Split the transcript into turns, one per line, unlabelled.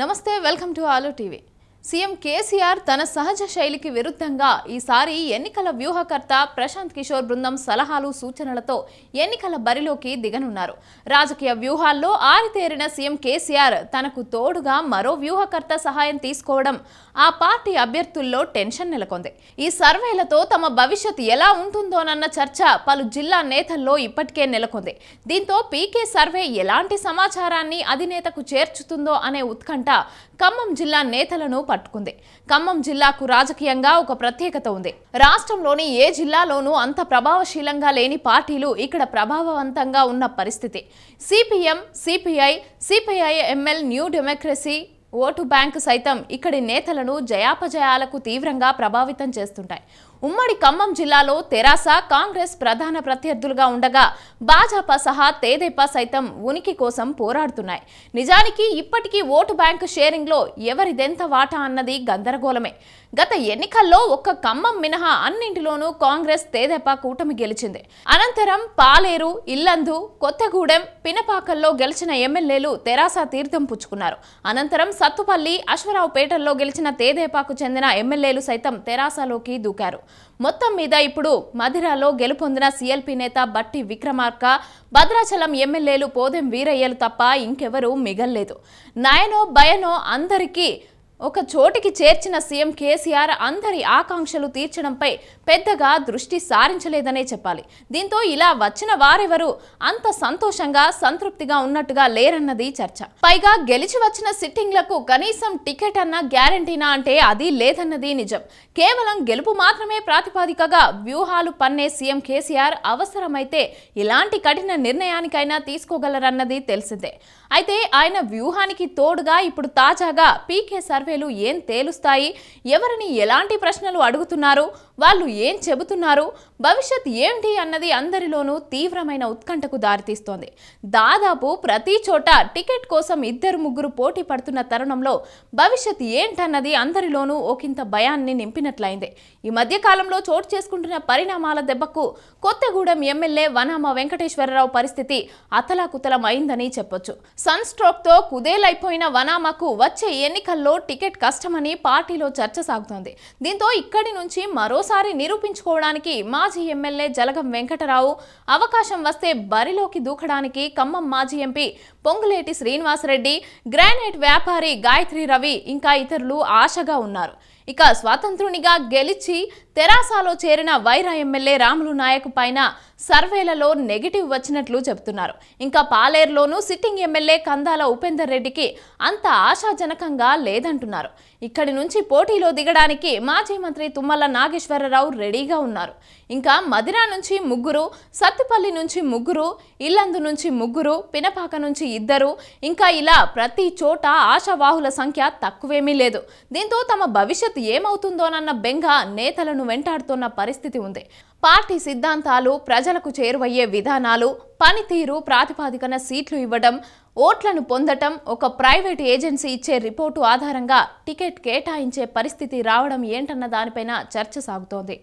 నమస్తే welcome to ఆలో TV CM KCR తన సహజ శైలికి విరుద్ధంగా ఈసారి ఎన్నికల వ్యూహకర్త ప్రశాంత్ కిషోర్ బృందం సలహాలు సూచనలతో ఎన్నికల బరిలోకి దిగనున్నారు రాజకీయ వ్యూహాల్లో ఆరితేరిన సీఎం కేసీఆర్ తనకు తోడుగా మరో వ్యూహకర్త సహాయం తీసుకోవడం ఆ పార్టీ అభ్యర్థుల్లో టెన్షన్ నెలకొంది ఈ సర్వేలతో తమ భవిష్యత్ ఎలా ఉంటుందోనన్న చర్చ పలు జిల్లా నేతల్లో ఇప్పటికే నెలకొంది దీంతో పీకే సర్వే ఎలాంటి సమాచారాన్ని అధినేతకు చేర్చుతుందో అనే ఉత్కంఠ ఖమ్మం జిల్లా నేతలను పట్టుకుంది ఖమ్మం జిల్లాకు రాజకీయంగా ఒక ప్రత్యేకత ఉంది రాష్ట్రంలోని ఏ జిల్లాలోనూ అంత ప్రభావశీలంగా లేని పార్టీలు ఇక్కడ ప్రభావవంతంగా ఉన్న పరిస్థితి CPM CPI CPI ML new democracy vote bank సైతం ఇక్కడి నేతలను జయాపజయాలకు తీవ్రంగా ప్రభావితం చేస్తుంటాయి ఉమ్మడి ఖమ్మం జిల్లాలో తెరాస కాంగ్రెస్ ప్రధాన ప్రత్యర్థులుగా ఉండగా భాజపా సహా తేదేపా సైతం ఉనికి కోసం పోరాడుతున్నాయి నిజానికి ఇప్పటికీ ఓటు బ్యాంకు షేరింగ్లో ఎవరిదెంత వాటా అన్నది గందరగోళమే గత ఎన్నికల్లో ఒక్క ఖమ్మం మినహా అన్నింటిలోనూ కాంగ్రెస్ తేదేపా కూటమి గెలిచింది అనంతరం పాలేరు ఇల్లందు కొత్తగూడెం పినపాకల్లో గెలిచిన ఎమ్మెల్యేలు తెరాస తీర్థం పుచ్చుకున్నారు అనంతరం సత్తుపల్లి అశ్వరావుపేటల్లో గెలిచిన తేదేపాకు చెందిన ఎమ్మెల్యేలు సైతం తెరాసలోకి దూకారు మొత్తం మీద ఇప్పుడు మధిరలో గెలుపొందిన సీఎల్పీ నేత బట్టి విక్రమార్క భద్రాచలం ఎమ్మెల్యేలు పోదెం వీరయ్యలు తప్ప ఇంకెవరూ మిగల్లేదు నయనో భయనో అందరికీ ఒక చోటికి చేర్చిన సీఎం కేసీఆర్ అందరి ఆకాంక్షలు తీర్చడంపై పెద్దగా దృష్టి సారించలేదనే చెప్పాలి దీంతో ఇలా వచ్చిన వారెవరూ అంత సంతోషంగా సంతృప్తిగా ఉన్నట్టుగా లేరన్నది చర్చ పైగా గెలిచి వచ్చిన సిట్టింగ్లకు కనీసం టికెట్ అన్న గ్యారంటీనా అంటే అది లేదన్నది నిజం కేవలం గెలుపు మాత్రమే ప్రాతిపాదికగా వ్యూహాలు పన్నే సీఎం కేసీఆర్ అవసరమైతే ఇలాంటి కఠిన నిర్ణయానికైనా తీసుకోగలరన్నది తెలిసిందే అయితే ఆయన వ్యూహానికి తోడుగా ఇప్పుడు తాజాగా పీకే సర్వేలు ఏం తేలుస్తాయి ఎవరిని ఎలాంటి ప్రశ్నలు అడుగుతున్నారు వాళ్ళు ఏం చెబుతున్నారు భవిష్యత్ ఏంటి అన్నది అందరిలోనూ తీవ్రమైన ఉత్కంఠకు దారితీస్తోంది దాదాపు ప్రతి చోట టికెట్ కోసం ఇద్దరు ముగ్గురు పోటీ పడుతున్న తరుణంలో భవిష్యత్ ఏంటన్నది అందరిలోనూ ఒకంత భయాన్ని నింపినట్లయింది ఈ మధ్యకాలంలో చోటు చేసుకుంటున్న పరిణామాల దెబ్బకు కొత్తగూడెం ఎమ్మెల్యే వనామ వెంకటేశ్వరరావు పరిస్థితి అతలాకుతలం అయిందని చెప్పొచ్చు సన్ స్ట్రోక్తో కుదేలైపోయిన వనామకు వచ్చే ఎన్నికల్లో టికెట్ కష్టమని పార్టీలో చర్చ సాగుతోంది దీంతో ఇక్కడి నుంచి మరోసారి నిరూపించుకోవడానికి మాజీ ఎమ్మెల్యే జలగం వెంకటరావు అవకాశం వస్తే బరిలోకి దూకడానికి ఖమ్మం మాజీ ఎంపీ పొంగులేటి శ్రీనివాసరెడ్డి గ్రానైట్ వ్యాపారి గాయత్రి రవి ఇంకా ఇతరులు ఆశగా ఉన్నారు ఇక స్వాతంత్రునిగా గెలిచి తెరాసాలో చేరిన వైరా ఎమ్మెల్యే రాములు నాయక్ పైన సర్వేలలో నెగిటివ్ వచ్చినట్లు చెబుతున్నారు ఇంకా పాలేరులోనూ సిట్టింగ్ ఎమ్మెల్యే కందాల ఉపేందర్ రెడ్డికి అంత ఆశాజనకంగా లేదంటున్నారు ఇక్కడి నుంచి పోటీలో దిగడానికి మాజీ మంత్రి తుమ్మల నాగేశ్వరరావు రెడీగా ఉన్నారు ఇంకా మదిరా నుంచి ముగ్గురు సత్తుపల్లి నుంచి ముగ్గురు ఇల్లందు నుంచి ముగ్గురు పినపాక నుంచి ఇద్దరు ఇంకా ఇలా ప్రతి చోట ఆశావాహుల సంఖ్య తక్కువేమీ లేదు దీంతో తమ భవిష్యత్ భవిష్యత్ ఏమవుతుందోనన్న బెంగ నేతలను వెంటాడుతున్న పరిస్థితి ఉంది పార్టీ సిద్ధాంతాలు ప్రజలకు చేరువయ్యే విధానాలు పనితీరు ప్రాతిపాదికన సీట్లు ఇవ్వడం ఓట్లను పొందటం ఒక ప్రైవేట్ ఏజెన్సీ ఇచ్చే రిపోర్టు ఆధారంగా టికెట్ కేటాయించే పరిస్థితి రావడం ఏంటన్న దానిపైన చర్చ సాగుతోంది